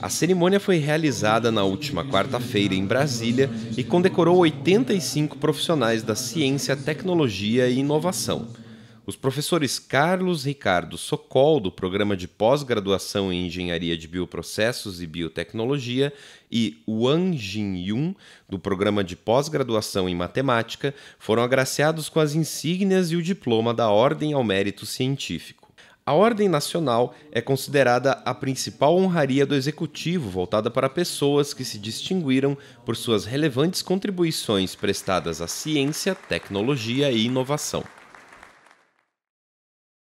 A cerimônia foi realizada na última quarta-feira em Brasília e condecorou 85 profissionais da ciência, tecnologia e inovação. Os professores Carlos Ricardo Socol, do Programa de Pós-Graduação em Engenharia de Bioprocessos e Biotecnologia, e Wang Jin-Yun, do Programa de Pós-Graduação em Matemática, foram agraciados com as insígnias e o diploma da Ordem ao Mérito Científico. A Ordem Nacional é considerada a principal honraria do Executivo voltada para pessoas que se distinguiram por suas relevantes contribuições prestadas à ciência, tecnologia e inovação.